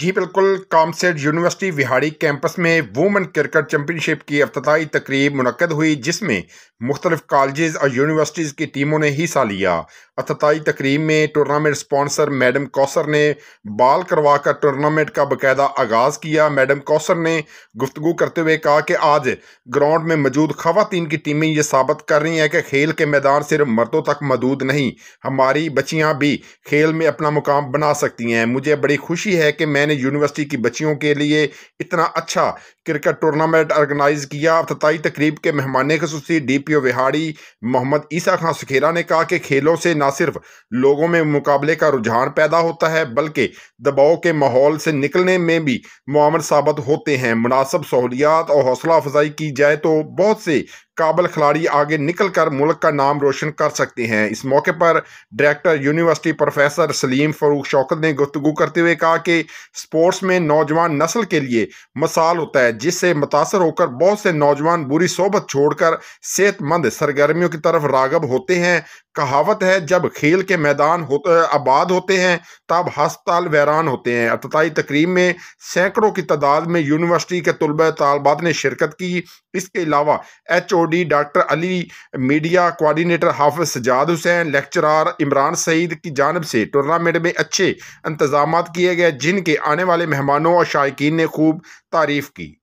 जी बिल्कुल COMSATS university Vehari campus में women cricket championship की अफ्ताही तकरीब मनकद हुई जिसमें मुख्तलिफ कॉलेज और यूनिवर्सिटीज़ की टीमों ने हिस्सा लिया अफ्ताही तकरीब में टूर्नामेंट स्पॉन्सर मैडम कौसर ने बाल करवा कर टूर्नामेंट का बाकायदा आगाज़ किया मैडम कौसर ने गुफ्तु करते हुए कहा कि आज ग्राउंड में मौजूद खातन की टीमें ये साबित कर रही हैं कि खेल के मैदान सिर्फ मर्दों तक मदूद नहीं हमारी बच्चियाँ भी खेल में अपना मुकाम बना सकती हैं मुझे बड़ी खुशी है कि मैं मैंने यूनिवर्सिटी की बच्चियों के लिए इतना अच्छा क्रिकेट टूर्नामेंट ऑर्गेनाइज किया अफ्ताही तकरीब के मेहमान खसूस D P O Vehari Mohammad Isa Khan Sukhera ने कहा कि खेलों से ना सिर्फ लोगों में मुकाबले का रुझान पैदा होता है बल्कि दबाव के माहौल से निकलने में भी मामल साबित होते हैं मुनासब सहूलियात और हौसला अफजाई की जाए तो बहुत से काबल खिलाड़ी आगे निकल कर मुल्क का नाम रोशन कर सकते हैं इस मौके पर director university professor Saleem Farooq Shaukat ने गुफ्तु करते हुए कहा कि स्पोर्ट्स में नौजवान नस्ल के लिए मसाल होता है जिससे मुतासर होकर बहुत से नौजवान बुरी सोबत छोड़कर सेहतमंद सरगर्मियों की तरफ रागब होते हैं कहावत है जब खेल के मैदान होते आबाद होते हैं तब हस्पताल वैरान होते हैं अफ्ताही तकरीब में सैकड़ों की तादाद में यूनिवर्सिटी के तलब तलबात ने शिरकत की इसके अलावा H O D doctor Ali media coordinator Hafiz Sajjad Hussain lecturer Imran Saeed की जानब से टूर्नामेंट में अच्छे इंतजाम किए गए जिनके आने वाले मेहमानों और शायकीन ने खूब तारीफ़ की